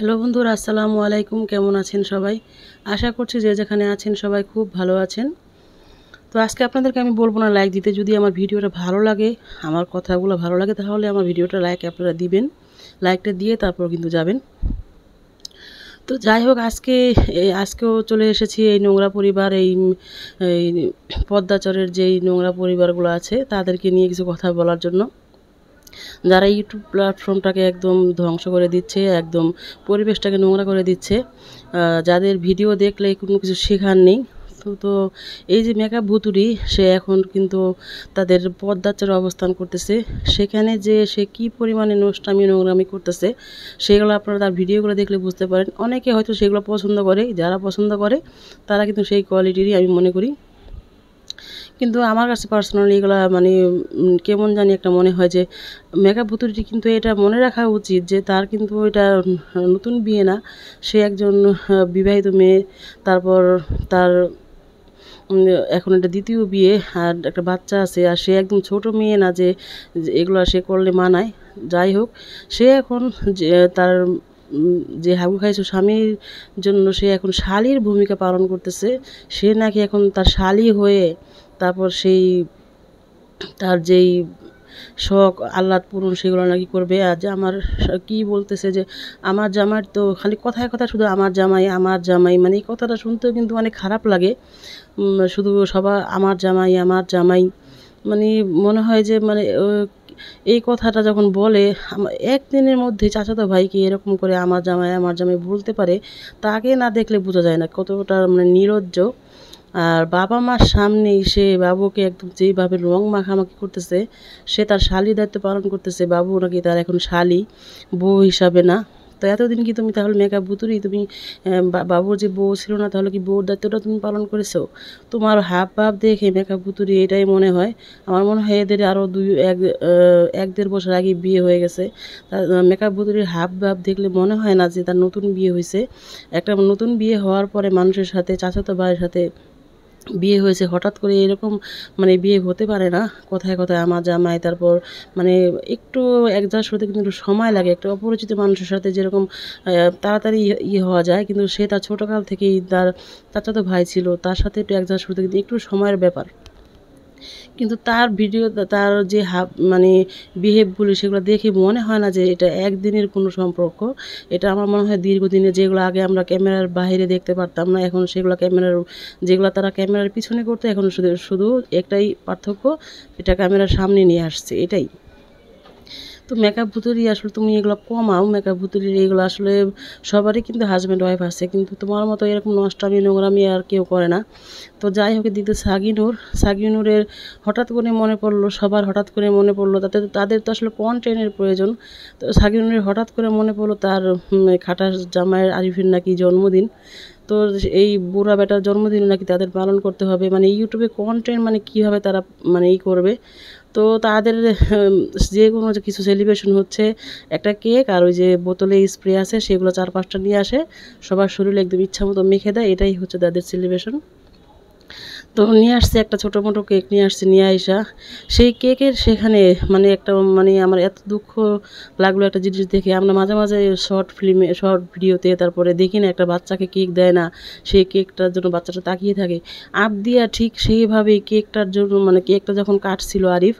hello বন্ধুরা আসসালামু আলাইকুম কেমন আছেন সবাই আশা করছি যে যেখানে আছেন সবাই খুব ভালো আছেন তো আজকে আপনাদেরকে আমি বলবো না লাইক দিতে যদি আমার ভিডিওটা ভালো লাগে আমার কথাগুলো ভালো লাগে তাহলে আমার ভিডিওটা লাইক আপনারা দিবেন লাইকটা দিয়ে তারপর কিন্তু যাবেন তো যাই হোক আজকে আজকেও চলে এসেছি এই নোংরা পরিবার এই পদ্মাচরের যেই নোংরা পরিবারগুলো আছে তাদেরকে নিয়ে কিছু কথা বলার জন্য যারা ইউটিউব প্ল্যাটফর্মটাকে একদম ধ্বংস করে দিচ্ছে একদম পরিবেশটাকে নোংরা করে দিচ্ছে যাদের ভিডিও দেখলে কোনো কিছু শেখার নেই তো তো এই যে মেকআপ ভুতুরি সে এখন কিন্তু তাদের পদ্মাচারে অবস্থান করতেছে সেখানে যে সে কি পরিমাণে নোস্টামি নোংরামি করতেছে সেগুলো আপনারা তার ভিডিওগুলো দেখলে বুঝতে পারেন অনেকে হয়তো সেগুলো পছন্দ করে যারা পছন্দ করে তারা কিন্তু সেই কোয়ালিটিরই আমি মনে করি কিন্তু আমার কাছে পার্সোনালি এগুলো মানে কেমন জানি একটা মনে হয় যে মেকআপ ভুতুরিটি কিন্তু এটা মনে রাখা উচিত যে তার কিন্তু এটা নতুন বিয়ে না সে একজন বিবাহিত মেয়ে তারপর তার এখন এটা দ্বিতীয় বিয়ে আর একটা বাচ্চা আছে আর সে একদম ছোট মেয়ে না যে এগুলো সে করলে মানায় যাই হোক সে এখন যে তার যে হাবু খাইছো স্বামীর জন্য সে এখন শালীর ভূমিকা পালন করতেছে সে নাকি এখন তার শালি হয়ে তারপর সেই তার যেই শখ আহ্লাদ পূরণ সেগুলো নাকি করবে আর যে আমার কি বলতেছে যে আমার জামাই তো খালি কথায় কথা শুধু আমার জামাই আমার জামাই মানে এই কথাটা শুনতেও কিন্তু অনেক খারাপ লাগে শুধু সবার আমার জামাই আমার জামাই মানে মনে হয় যে মানে এই কথাটা যখন বলে একদিনের মধ্যে চাচাতো ভাইকে এরকম করে আমার জামাই আমার জামাই বলতে পারে তাকে না দেখলে বোঝা যায় না কতটা মানে নিরজ্জ আর বাবা মার সামনে সে বাবুকে একদম যেইভাবে রং মাখামাখি করতেছে সে তার শালি দায়িত্ব পালন করতেছে বাবু নাকি তার এখন শালি বউ হিসাবে না তো এতদিন কি তুমি তাহলে মেকআপ বুতুরি তুমি বাবুর যে বউ ছিল না তাহলে কি বউর দায়িত্বটা তুমি পালন করেছো তোমার হাফ ভাব দেখে মেকআপ বুতুরি এটাই মনে হয় আমার মনে হয় এদের আরও দুই এক এক দেড় বছর আগে বিয়ে হয়ে গেছে মেকআপ বুতুরির হাফ ভাব দেখলে মনে হয় না যে তার নতুন বিয়ে হয়েছে একটা নতুন বিয়ে হওয়ার পরে মানুষের সাথে চাচাতো ভাইয়ের সাথে বিয়ে হয়েছে হঠাৎ করে এরকম মানে বিয়ে হতে পারে না কথায় কথায় আমার জামাই তারপর মানে একটু অ্যাডজাস্ট হতে কিন্তু সময় লাগে একটা অপরিচিত মানুষের সাথে যেরকম তাড়াতাড়ি ইয়ে হওয়া যায় কিন্তু সে তার ছোটোকাল থেকেই তার চাচাতো ভাই ছিল তার সাথে একটু অ্যাডজাস্ট হতে কিন্তু একটু সময়ের ব্যাপার কিন্তু তার ভিডিও তার যে হাব মানে বিহেভগুলো সেগুলো দেখে মনে হয় না যে এটা একদিনের কোনো সম্পর্ক এটা আমার মনে হয় দীর্ঘদিনে যেগুলো আগে আমরা ক্যামেরার বাইরে দেখতে পারতাম না এখন সেগুলো ক্যামেরার যেগুলো তারা ক্যামেরার পিছনে করতে এখন শুধু শুধু একটাই পার্থক্য এটা ক্যামেরার সামনে নিয়ে আসছে এটাই তো মেকআপ ভুতুরি আসলে তুমি এগুলো কমাও মেকআপ ভুতুরি এগুলো আসলে সবারই কিন্তু হাজব্যান্ড ওয়াইফ আছে কিন্তু তোমার মতো এরকম নষ্টামি নোংরামি আর কেউ করে না তো যাই হোক দিদি সাগিনুর সাগিনুরের হঠাৎ করে মনে পড়লো সবার হঠাৎ করে মনে পড়লো তাতে তাদের তো আসলে ট্রেনের প্রয়োজন তো সাগিনুরের হঠাৎ করে মনে পড়লো তার খাটার জামায়ের আরিফের নাকি জন্মদিন তো এই বুড়া বেটার জন্মদিন নাকি তাদের পালন করতে হবে মানে ইউটিউবে কন্টেন্ট মানে কীভাবে তারা মানে ই করবে তো তাদের যে কোনো কিছু সেলিব্রেশন হচ্ছে একটা কেক আর ওই যে বোতলে স্প্রে আছে সেগুলো চার পাঁচটা নিয়ে আসে সবার শরীরে একদম ইচ্ছা মতো মেখে দেয় এটাই হচ্ছে তাদের সেলিব্রেশন তো নিয়ে আসছে একটা ছোটো মোটো কেক নিয়ে আসছে নিয়ে আইসা সেই কেকের সেখানে মানে একটা মানে আমার এত দুঃখ লাগলো একটা জিনিস দেখে আমরা মাঝে মাঝে শর্ট ফিল্মে শর্ট ভিডিওতে তারপরে দেখি না একটা বাচ্চাকে কেক দেয় না সেই কেকটার জন্য বাচ্চাটা তাকিয়ে থাকে আপ দিয়া ঠিক সেইভাবে কেকটার জন্য মানে কেকটা যখন কাটছিল আরিফ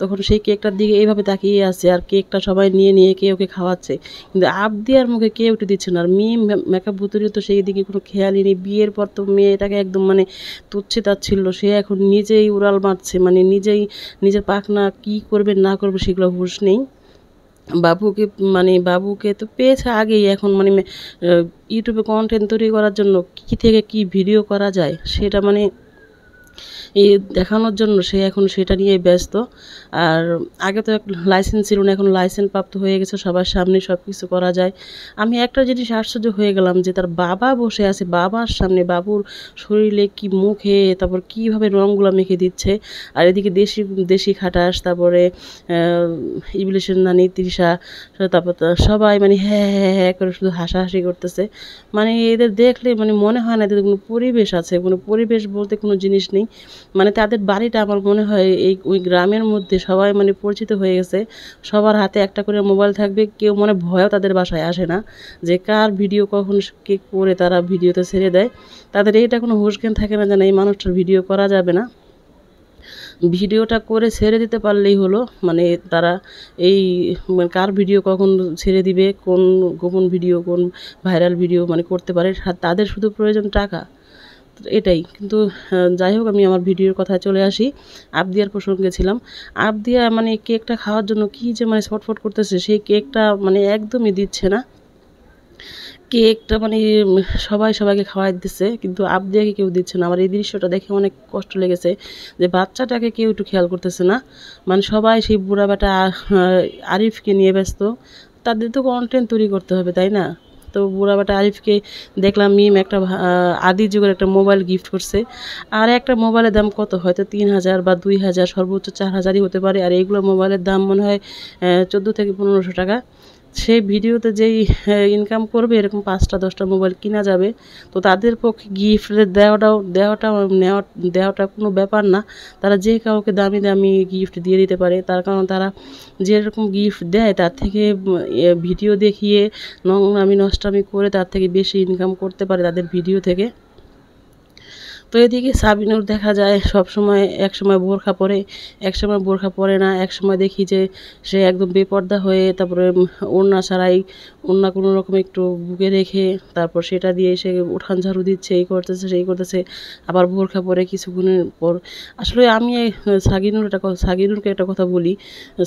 তখন সেই কেকটার দিকে এইভাবে তাকিয়ে আছে আর কেকটা সবাই নিয়ে নিয়ে কে ওকে খাওয়াচ্ছে কিন্তু আপ দিয়ার মুখে কে উঠে দিচ্ছে না আর মেয়ে মেকআপ ভুতুরিও তো সেই দিকে কোনো খেয়ালই নেই বিয়ের পর তো মেয়েটাকে একদম মানে তুচ্ছে তার যাচ্ছিল সে এখন নিজেই উড়াল মারছে মানে নিজেই নিজের পাখনা কি করবে না করবে সেগুলো হুশ নেই বাবুকে মানে বাবুকে তো পেয়েছে আগেই এখন মানে ইউটিউবে কন্টেন্ট তৈরি করার জন্য কী থেকে কি ভিডিও করা যায় সেটা মানে এই দেখানোর জন্য সে এখন সেটা নিয়ে ব্যস্ত আর আগে তো লাইসেন্স ছিল না এখন লাইসেন্স প্রাপ্ত হয়ে গেছে সবার সামনে সব কিছু করা যায় আমি একটা জিনিস আশ্চর্য হয়ে গেলাম যে তার বাবা বসে আছে বাবার সামনে বাবুর শরীরে কি মুখে তারপর কিভাবে রঙগুলো মেখে দিচ্ছে আর এদিকে দেশি দেশি খাটাস তারপরে ইবলিশের নানি তৃষা তারপর সবাই মানে হ্যাঁ, হ্যাঁ হ্যাঁ হ্যাঁ করে শুধু হাসাহাসি করতেছে মানে এদের দেখলে মানে মনে হয় না এদের কোনো পরিবেশ আছে কোনো পরিবেশ বলতে কোনো জিনিস নেই মানে তাদের বাড়িটা আমার মনে হয় এই ওই গ্রামের মধ্যে সবাই মানে পরিচিত হয়ে গেছে সবার হাতে একটা করে মোবাইল থাকবে কেউ মানে ভয়ও তাদের বাসায় আসে না যে কার ভিডিও কখন কে করে তারা ভিডিওতে ছেড়ে দেয় তাদের এইটা কোনো হুশজ্ঞান থাকে না যেন এই মানুষটার ভিডিও করা যাবে না ভিডিওটা করে ছেড়ে দিতে পারলেই হলো মানে তারা এই মানে কার ভিডিও কখন ছেড়ে দিবে কোন গোপন ভিডিও কোন ভাইরাল ভিডিও মানে করতে পারে তাদের শুধু প্রয়োজন টাকা এটাই কিন্তু যাই হোক আমি আমার ভিডিওর কথা চলে আসি আবদিয়ার প্রসঙ্গে ছিলাম আবদিয়া মানে কেকটা খাওয়ার জন্য কি যে মানে ছটফট করতেছে সেই কেকটা মানে একদমই দিচ্ছে না কেকটা মানে সবাই সবাইকে খাওয়াই দিচ্ছে কিন্তু আবদিয়াকে কেউ দিচ্ছে না আমার এই দৃশ্যটা দেখে অনেক কষ্ট লেগেছে যে বাচ্চাটাকে কেউ একটু খেয়াল করতেছে না মানে সবাই সেই বুড়া বেটা আরিফকে নিয়ে ব্যস্ত তাদের তো কন্টেন্ট তৈরি করতে হবে তাই না তো বুড়া বেটা আরিফকে দেখলাম মিম একটা আদি যুগের একটা মোবাইল গিফট করছে আর একটা মোবাইলের দাম কত হয়তো তিন হাজার বা দুই হাজার সর্বোচ্চ চার হাজারই হতে পারে আর এইগুলো মোবাইলের দাম মনে হয় চোদ্দো থেকে পনেরোশো টাকা সেই ভিডিওতে যেই ইনকাম হ্যাঁ, করবে এরকম পাঁচটা দশটা মোবাইল কিনা যাবে তো তাদের পক্ষে গিফট দেওয়াটাও দেওয়াটা নেওয়া দেওয়াটা কোনো ব্যাপার না তারা যে কাউকে দামি দামি গিফট দিয়ে দিতে পারে তার কারণ তারা যেরকম গিফট দেয় তার থেকে ভিডিও দেখিয়ে নং আমি নষ্টামি করে তার থেকে বেশি ইনকাম করতে পারে তাদের ভিডিও থেকে তো এদিকে সাবিনুর দেখা যায় সব সময় এক সময় বোরখা পরে এক সময় বোরখা পরে না এক সময় দেখি যে সে একদম বেপর্দা হয়ে তারপরে ওড়না ছাড়াই ওড়না কোনো রকম একটু বুকে রেখে তারপর সেটা দিয়ে সে উঠান ঝাড়ু দিচ্ছে এই করতেছে সেই করতেছে আবার বোরখা পরে কিছুক্ষণের পর আসলে আমি সাগিনুর একটা সাগিনুরকে একটা কথা বলি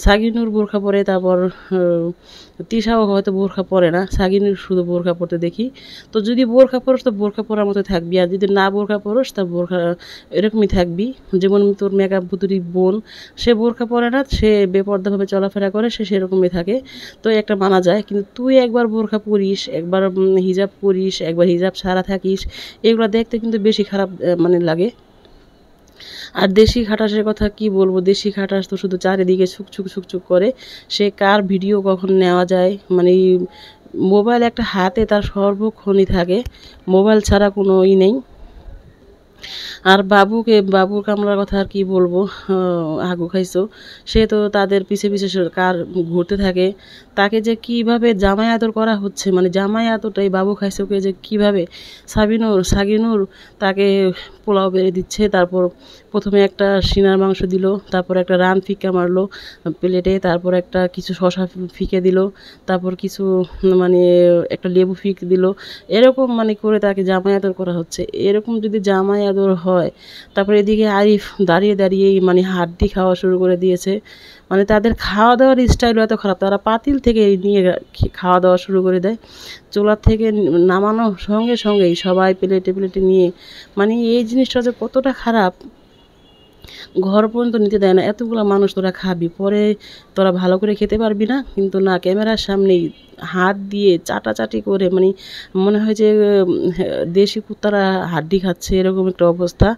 সাগিনুর বোরখা পরে তারপর তৃষাও হয়তো বোরখা পরে না সাগিনুর শুধু বোরখা পরতে দেখি তো যদি বোরখা পরস তো বোরখা পরার মতো থাকবি আর যদি না বোরখা পরস তা বোরখা এরকমই থাকবি যেমন তোর মেকআপ ভুতুরি বোন সে বোরখা পরে না সে বেপর্দাভাবে চলাফেরা করে সে সেরকমই থাকে তো একটা মানা যায় কিন্তু তুই একবার বোরখা পরিস একবার হিজাব পরিস একবার হিজাব সারা থাকিস এগুলো দেখতে কিন্তু বেশি খারাপ মানে লাগে আর দেশি খাটাসের কথা কি বলবো দেশি খাটাস তো শুধু চারিদিকে ছুকছুক ছুকছুক করে সে কার ভিডিও কখন নেওয়া যায় মানে মোবাইল একটা হাতে তার সর্বক্ষণই থাকে মোবাইল ছাড়া কোনো ই নেই আর বাবুকে বাবুর কামলার কথা আর কি বলবো আগু খাইছো সে তো তাদের পিছে পিছে কার ঘুরতে থাকে তাকে যে কিভাবে জামাই আদর করা হচ্ছে মানে জামাই আদরটাই বাবু খাইছোকে যে কিভাবে সাবিনুর সাগিনুর তাকে পোলাও বেড়ে দিচ্ছে তারপর প্রথমে একটা সিনার মাংস দিল তারপর একটা রান ফিকা মারলো প্লেটে তারপর একটা কিছু শশা ফিকে দিল তারপর কিছু মানে একটা লেবু ফিক দিল এরকম মানে করে তাকে জামাই আদর করা হচ্ছে এরকম যদি জামাই দূর হয় তারপরে এদিকে আরিফ দাঁড়িয়ে দাঁড়িয়েই মানে হাড্ডি খাওয়া শুরু করে দিয়েছে মানে তাদের খাওয়া দাওয়ার স্টাইল এত খারাপ তারা পাতিল থেকে নিয়ে খাওয়া দাওয়া শুরু করে দেয় চোলার থেকে নামানোর সঙ্গে সঙ্গেই সবাই প্লেটে প্লেটে নিয়ে মানে এই জিনিসটা যে কতটা খারাপ ঘর পর্যন্ত নিতে দেয় না এতগুলো মানুষ তোরা খাবি পরে তোরা ভালো করে খেতে পারবি না কিন্তু না ক্যামেরার সামনেই হাত দিয়ে চাটাচাটি করে মানে মনে হয় যে দেশি কুত্তারা হাড্ডি খাচ্ছে এরকম একটা অবস্থা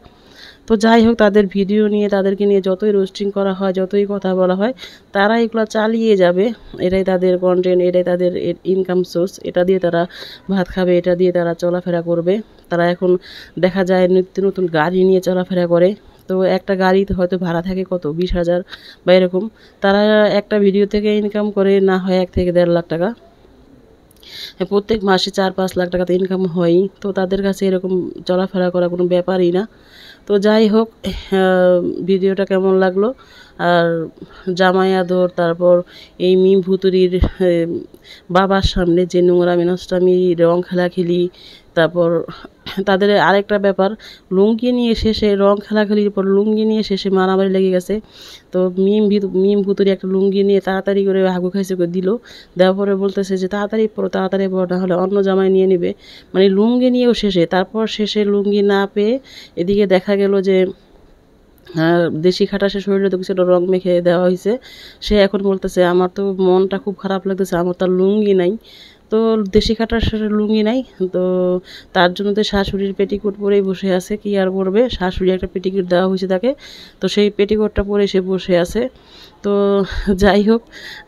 তো যাই হোক তাদের ভিডিও নিয়ে তাদেরকে নিয়ে যতই রোস্টিং করা হয় যতই কথা বলা হয় তারা এগুলো চালিয়ে যাবে এটাই তাদের কন্টেন্ট এটাই তাদের ইনকাম সোর্স এটা দিয়ে তারা ভাত খাবে এটা দিয়ে তারা চলাফেরা করবে তারা এখন দেখা যায় নিত্য নতুন গাড়ি নিয়ে চলাফেরা করে তো একটা গাড়ি হয়তো ভাড়া থাকে কত বিশ হাজার বা এরকম তারা একটা ভিডিও থেকে ইনকাম করে না হয় এক থেকে দেড় লাখ টাকা হ্যাঁ, প্রত্যেক মাসে চার পাঁচ লাখ টাকাতে ইনকাম হয়ই তো তাদের কাছে এরকম চলাফেরা করা কোনো ব্যাপারই না তো যাই হোক ভিডিওটা হ্যাঁ, কেমন লাগলো আর জামাই আদর তারপর এই মিম ভুতুরির বাবার সামনে যে নোংরা আমি রং খেলাখেলি তারপর তাদের আরেকটা ব্যাপার লুঙ্গি নিয়ে শেষে রং খেলাখেলির পর লুঙ্গি নিয়ে শেষে মারামারি লেগে গেছে তো মিম মিম ভুতুরি একটা লুঙ্গি নিয়ে তাড়াতাড়ি করে হাগু খাইছে করে দিল দেওয়ার পরে বলতেছে যে তাড়াতাড়ি পড়ো তাড়াতাড়ি পড়ো না হলে অন্য জামাই নিয়ে নেবে মানে লুঙ্গি নিয়েও শেষে তারপর শেষে লুঙ্গি না পেয়ে এদিকে দেখা গেল যে হ্যাঁ, দেশি খাটা সে শরীরে তো কিছুটা রং মেখে দেওয়া হয়েছে সে এখন বলতেছে আমার তো মনটা খুব খারাপ লাগতেছে আমার তো লুঙ্গি নাই তো দেশি খাটার লুঙ্গি নাই তো তার জন্য তো শাশুড়ির পেটিকোট পরেই বসে আছে কি আর করবে শাশুড়ি একটা পেটিকোট দেওয়া হয়েছে তাকে তো সেই পেটিকোটটা পরে সে বসে আছে তো যাই হোক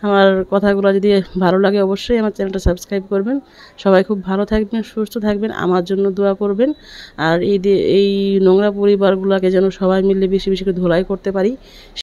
আমার কথাগুলো যদি ভালো লাগে অবশ্যই আমার চ্যানেলটা সাবস্ক্রাইব করবেন সবাই খুব ভালো থাকবেন সুস্থ থাকবেন আমার জন্য দোয়া করবেন আর এই এই নোংরা পরিবারগুলোকে যেন সবাই মিলে বেশি বেশি করে ধোলাই করতে পারি